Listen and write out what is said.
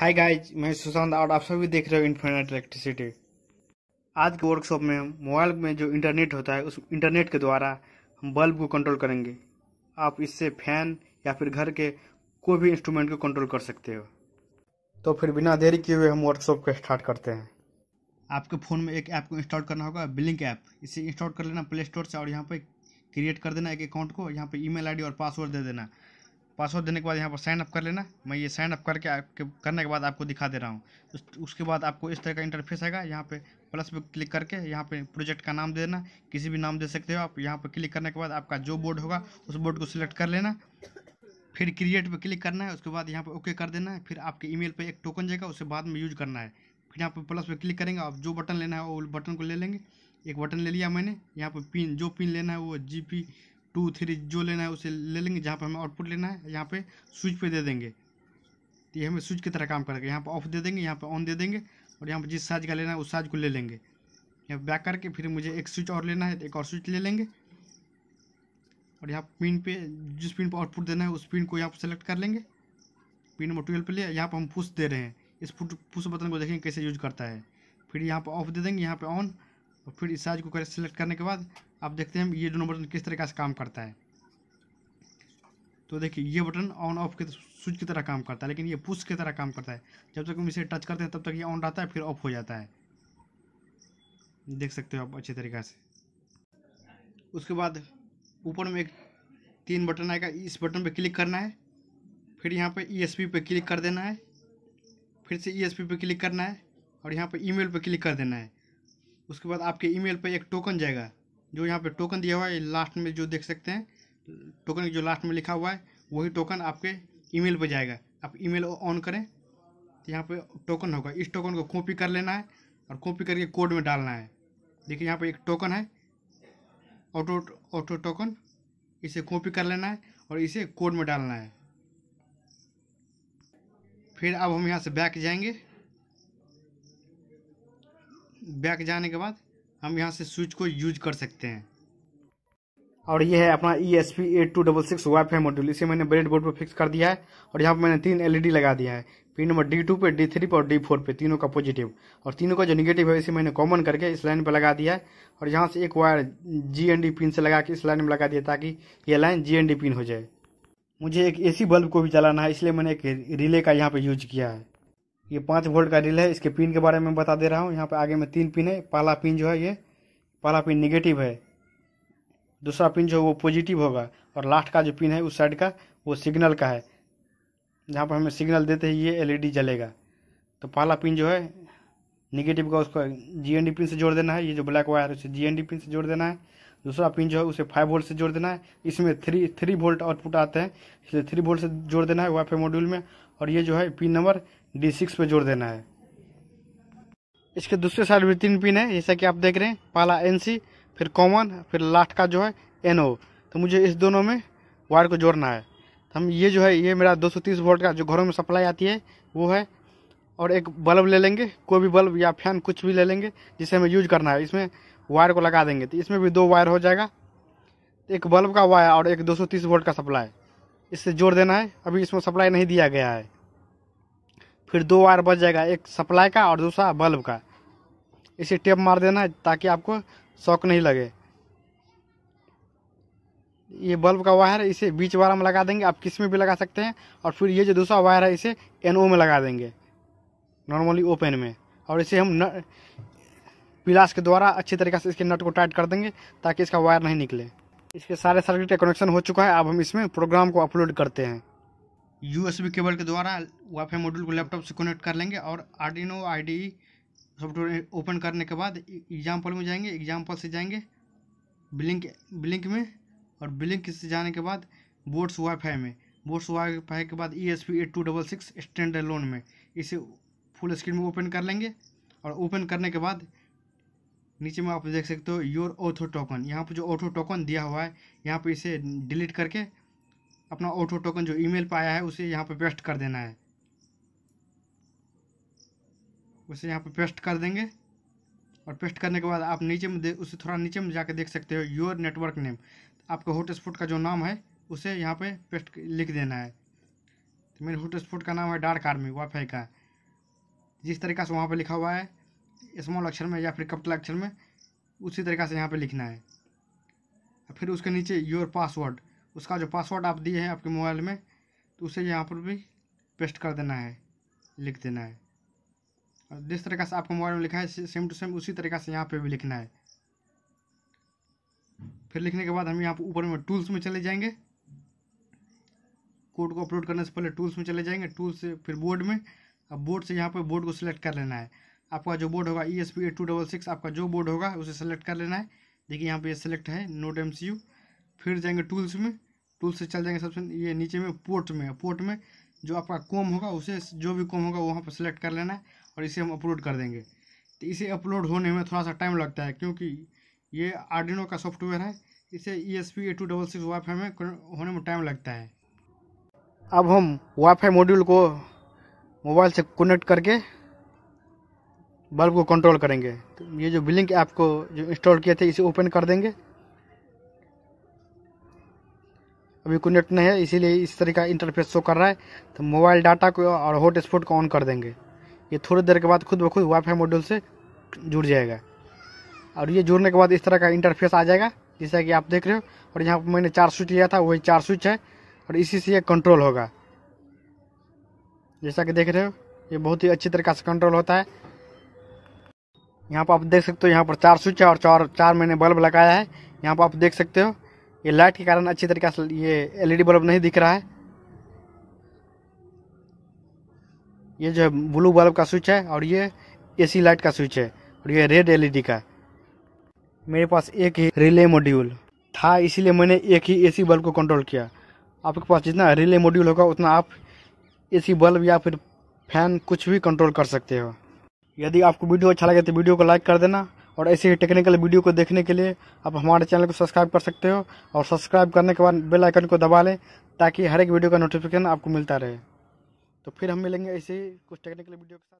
hi guys मैं सुशांत और आप सभी देख रहे हो इन्फिनेट इलेक्ट्रिसिटी आज के वर्कशॉप में मोबाइल में जो इंटरनेट होता है उस इंटरनेट के द्वारा हम बल्ब को कंट्रोल करेंगे आप इससे फैन या फिर घर के कोई भी इंस्ट्रूमेंट को कंट्रोल कर सकते हो तो फिर बिना देरी किए हुए हम वर्कशॉप को स्टार्ट करते हैं आपके फ़ोन में एक ऐप को इंस्टॉल करना होगा बिलिंग ऐप इसे इंस्टॉल कर लेना प्ले स्टोर से और यहाँ पर क्रिएट कर देना एक अकाउंट को यहाँ पर ईमेल आईडी और पासवर्ड दे देना पासवर्ड देने के बाद यहाँ पर साइन अप कर लेना मैं ये साइन अप करके आपके करने के बाद आपको दिखा दे रहा हूँ उसके बाद आपको इस तरह का इंटरफेस आएगा यहाँ पे प्लस पे क्लिक करके यहाँ पे प्रोजेक्ट का नाम दे देना किसी भी नाम दे सकते हो आप यहाँ पे क्लिक करने के बाद आपका जो बोर्ड होगा उस बोर्ड को सिलेक्ट कर लेना फिर क्रिएट पर क्लिक करना है उसके बाद यहाँ पर ओके कर देना है फिर आपके ई मेल एक टोकन जाएगा उसे बाद में यूज करना है फिर यहाँ पर प्लस पर क्लिक करेंगे आप जो बटन लेना है वो बटन को ले लेंगे एक बटन ले लिया मैंने यहाँ पर पिन जो पिन लेना है वो जी टू थ्री जो लेना है उसे ले लेंगे जहाँ पर हमें आउटपुट लेना है यहाँ पे स्विच पे दे देंगे तो ये हमें स्विच की तरह काम करेगा यहाँ पर ऑफ दे देंगे यहाँ पर ऑन दे देंगे और यहाँ पर जिस साइज का लेना है उस साइज को ले लेंगे यहाँ पर बैक करके फिर मुझे एक स्विच और लेना है तो एक और स्विच ले लेंगे और यहाँ पिन पे जिस पिन पर आउटपुट देना है उस पिन को यहाँ पर सेलेक्ट कर लेंगे पिन नंबर ट्वेल्व पर ले यहाँ पर हम पुश दे रहे हैं इस पुश बटन को देखेंगे कैसे यूज करता है फिर यहाँ पर ऑफ दे देंगे यहाँ पर ऑन और फिर इस साइज को सेलेक्ट करने के बाद अब देखते हैं ये दोनों बटन किस तरह से काम करता है तो देखिए ये बटन ऑन ऑफ के स्विच की तरह काम करता है लेकिन ये पुश की तरह काम करता है जब तक हम इसे टच करते हैं तब तक ये ऑन रहता है फिर ऑफ हो जाता है देख सकते हो आप अच्छे तरीक़े से उसके बाद ऊपर में एक तीन बटन आएगा इस बटन पे क्लिक करना है फिर यहाँ पे ई e पे क्लिक कर देना है फिर से ई e पे क्लिक करना है और यहाँ ई मेल पे क्लिक कर देना है उसके बाद आपके मेल पे एक टोकन जाएगा जो यहाँ पे टोकन दिया हुआ है लास्ट में जो देख सकते हैं टोकन जो लास्ट में लिखा हुआ है वही टोकन आपके ईमेल पर जाएगा आप ईमेल ऑन करें तो यहाँ पे टोकन होगा इस टोकन को कॉपी कर लेना है और कॉपी करके कोड में डालना है देखिए यहाँ पे एक टोकन है ऑटो ऑटो टोकन इसे कॉपी कर लेना है और इसे कोड में डालना है फिर अब हम यहाँ से बैक जाएंगे बैक जाने के बाद हम यहाँ से स्विच को यूज कर सकते हैं और ये है अपना E S P eight two double six wifi module इसे मैंने ब्रेड बोर्ड पर फिक्स कर दिया है और यहाँ पर मैंने तीन एलईडी e लगा दिया है पिन नंबर डी टू पर डी थ्री पर और डी फोर पर तीनों का पॉजिटिव और तीनों का जो निगेटिव है इसे मैंने कॉमन करके इस लाइन पर लगा दिया है और यहाँ से एक wire G N D pin से लगा के इस लाइन में लगा दिया ताकि ये line G N D pin हो जाए मुझे एक ए सी बल्ब को भी चलाना है इसलिए मैंने एक रिले का यहाँ पर यूज किया है ये पाँच वोल्ट का रिले है इसके पिन के बारे में बता दे रहा हूँ यहाँ पे आगे में तीन पिन है पहला पिन जो है ये पहला पिन निगेटिव है दूसरा पिन जो है वो पॉजिटिव होगा और लास्ट का जो पिन है उस साइड का वो सिग्नल का है जहाँ पर हमें सिग्नल देते हैं ये एलईडी जलेगा तो पहला पिन जो है निगेटिव का उसको जी पिन से जोड़ देना है ये जो ब्लैक वायर है उसे जी पिन से जोड़ देना है दूसरा पिन जो है उसे फाइव वोल्ट से जोड़ देना है इसमें थ्री थ्री वोल्ट आउटपुट आते हैं इसलिए थ्री वोल्ट से जोड़ देना है वाईफाई मॉड्यूल में और ये जो है पिन नंबर डी सिक्स पर जोड़ देना है इसके दूसरे साइड भी तीन पिन है जैसा कि आप देख रहे हैं पहला एन सी फिर कॉमन फिर लास्ट का जो है एन ओ तो मुझे इस दोनों में वायर को जोड़ना है तो हम ये जो है ये मेरा 230 वोल्ट का जो घरों में सप्लाई आती है वो है और एक बल्ब ले लेंगे कोई भी बल्ब या फैन कुछ भी ले लेंगे जिसे हमें यूज करना है इसमें वायर को लगा देंगे तो इसमें भी दो वायर हो जाएगा एक बल्ब का वायर और एक दो वोल्ट का सप्लाई इससे जोड़ देना है अभी इसमें सप्लाई नहीं दिया गया है फिर दो वायर बच जाएगा एक सप्लाई का और दूसरा बल्ब का इसे टेप मार देना ताकि आपको शौक नहीं लगे ये बल्ब का वायर है इसे बीच वाला में लगा देंगे आप किस में भी लगा सकते हैं और फिर ये जो दूसरा वायर है इसे एन में लगा देंगे नॉर्मली ओपन में और इसे हम न पिलास के द्वारा अच्छी तरीके से इसके नट को टाइट कर देंगे ताकि इसका वायर नहीं निकले इसके सारे सर्किट का कनेक्शन हो चुका है अब हम इसमें प्रोग्राम को अपलोड करते हैं यूएसबी केबल के द्वारा वाईफाई मॉड्यूल को लैपटॉप से कनेक्ट कर लेंगे और आर्डिनो आईडी सॉफ्टवेयर ओपन करने के बाद एग्जाम्पल e- में जाएंगे एग्जाम्पल से जाएंगे ब्लिंक ब्लिंक में और ब्लिंक से जाने के बाद बोर्ड्स वाईफाई में बोर्ड्स वाईफाई के बाद E S P eight two double six standalone में इसे फुल स्क्रीन में ओपन कर लेंगे और ओपन करने के बाद नीचे में आप देख सकते हो योर ऑथो टोकन यहाँ पर जो ऑथो टोकन दिया हुआ है यहाँ पर इसे डिलीट करके अपना ऑटो टोकन जो ईमेल पे आया है उसे यहाँ पे पेस्ट कर देना है उसे यहाँ पे पेस्ट कर देंगे और पेस्ट करने के बाद आप नीचे में उसे थोड़ा नीचे में जाके देख सकते हो योर नेटवर्क नेम आपका हॉटस्पॉट का जो नाम है उसे यहाँ पे पेस्ट लिख देना है तो मेरे हॉटस्पॉट का नाम है डार्क आर्मी वाईफाई का जिस तरीका से वहाँ पर लिखा हुआ है स्मॉल अक्षर में या फिर कपटल अक्षर में उसी तरीका से यहाँ पर लिखना है फिर उसके नीचे योर पासवर्ड उसका जो पासवर्ड आप दिए हैं आपके मोबाइल में तो उसे यहाँ पर भी पेस्ट कर देना है लिख देना है और जिस तरीका से आपके मोबाइल में लिखा है सेम टू सेम उसी तरीका से यहाँ पे भी लिखना है फिर लिखने के बाद हम यहाँ पर ऊपर में टूल्स में चले जाएंगे कोड को अपलोड करने से पहले टूल्स में चले जाएंगे टूल्स से फिर बोर्ड में अब बोर्ड से यहाँ पर बोर्ड को सिलेक्ट कर लेना है आपका जो बोर्ड होगा E S P eight two double six आपका जो बोर्ड होगा उसे सेलेक्ट कर लेना है देखिए यहाँ पे ये यह सिलेक्ट है नोट एम सी यू फिर जाएंगे टूल्स में टूल्स से चल जाएंगे सबसे ये नीचे में पोर्ट में पोर्ट में जो आपका कॉम होगा उसे जो भी कॉम होगा वहाँ पर सेलेक्ट कर लेना है और इसे हम अपलोड कर देंगे तो इसे अपलोड होने में थोड़ा सा टाइम लगता है क्योंकि ये आर्डिनो का सॉफ्टवेयर है इसे E S P eight two double six फाई में होने में टाइम लगता है अब हम वाईफाई मॉड्यूल को मोबाइल से कनेक्ट करके बल्ब को कंट्रोल करेंगे तो ये जो बिलिंक ऐप को जो इंस्टॉल किए थे इसे ओपन कर देंगे अभी कनेक्ट नहीं है इसीलिए इस तरह का इंटरफेस शो कर रहा है तो मोबाइल डाटा को और हॉटस्पॉट को ऑन कर देंगे ये थोड़ी देर के बाद खुद ब खुद वाईफाई मॉड्यूल से जुड़ जाएगा और ये जुड़ने के बाद इस तरह का इंटरफेस आ जाएगा जैसा कि आप देख रहे हो और यहाँ पर मैंने चार स्विच लिया था वही चार स्विच है और इसी से ये कंट्रोल होगा जैसा कि देख रहे हो ये बहुत ही अच्छी तरीका से कंट्रोल होता है यहाँ पर आप देख सकते हो यहाँ पर चार स्विच है और चार चार मैंने बल्ब लगाया है यहाँ पर आप देख सकते हो ये लाइट के कारण अच्छी तरीके से ये एलईडी e बल्ब नहीं दिख रहा है ये जो है ब्लू बल्ब का स्विच है और ये एसी लाइट का स्विच है और ये रेड एलईडी e का मेरे पास एक ही रिले मॉड्यूल था इसीलिए मैंने एक ही एसी बल्ब को कंट्रोल किया आपके पास जितना रिले मॉड्यूल होगा उतना आप एसी बल्ब या फिर फैन कुछ भी कंट्रोल कर सकते हो यदि आपको वीडियो अच्छा लगे तो वीडियो को लाइक कर देना और ऐसे ही टेक्निकल वीडियो को देखने के लिए आप हमारे चैनल को सब्सक्राइब कर सकते हो और सब्सक्राइब करने के बाद बेल आइकन को दबा लें ताकि हर एक वीडियो का नोटिफिकेशन आपको मिलता रहे तो फिर हम मिलेंगे ऐसे ही कुछ टेक्निकल वीडियो के साथ